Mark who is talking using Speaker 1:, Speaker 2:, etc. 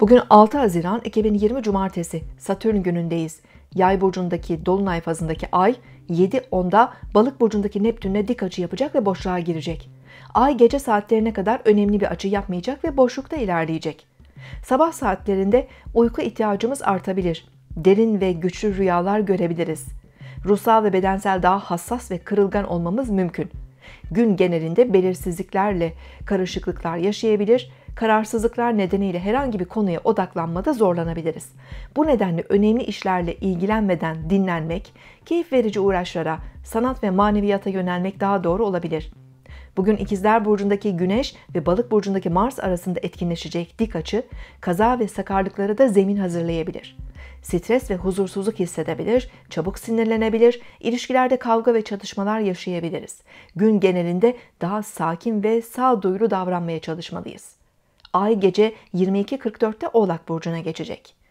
Speaker 1: Bugün 6 Haziran 2020 Cumartesi Satürn günündeyiz. Yay burcundaki dolunay fazındaki ay 7.10'da balık burcundaki Neptün'le dik açı yapacak ve boşluğa girecek. Ay gece saatlerine kadar önemli bir açı yapmayacak ve boşlukta ilerleyecek. Sabah saatlerinde uyku ihtiyacımız artabilir. Derin ve güçlü rüyalar görebiliriz. Ruhsal ve bedensel daha hassas ve kırılgan olmamız mümkün. Gün genelinde belirsizliklerle karışıklıklar yaşayabilir, kararsızlıklar nedeniyle herhangi bir konuya odaklanmada zorlanabiliriz. Bu nedenle önemli işlerle ilgilenmeden dinlenmek, keyif verici uğraşlara, sanat ve maneviyata yönelmek daha doğru olabilir. Bugün ikizler Burcu'ndaki Güneş ve Balık Burcu'ndaki Mars arasında etkinleşecek dik açı, kaza ve sakarlıklara da zemin hazırlayabilir stres ve huzursuzluk hissedebilir, çabuk sinirlenebilir, ilişkilerde kavga ve çatışmalar yaşayabiliriz. Gün genelinde daha sakin ve sağduyulu davranmaya çalışmalıyız. Ay gece 22.44'te Oğlak Burcu'na geçecek.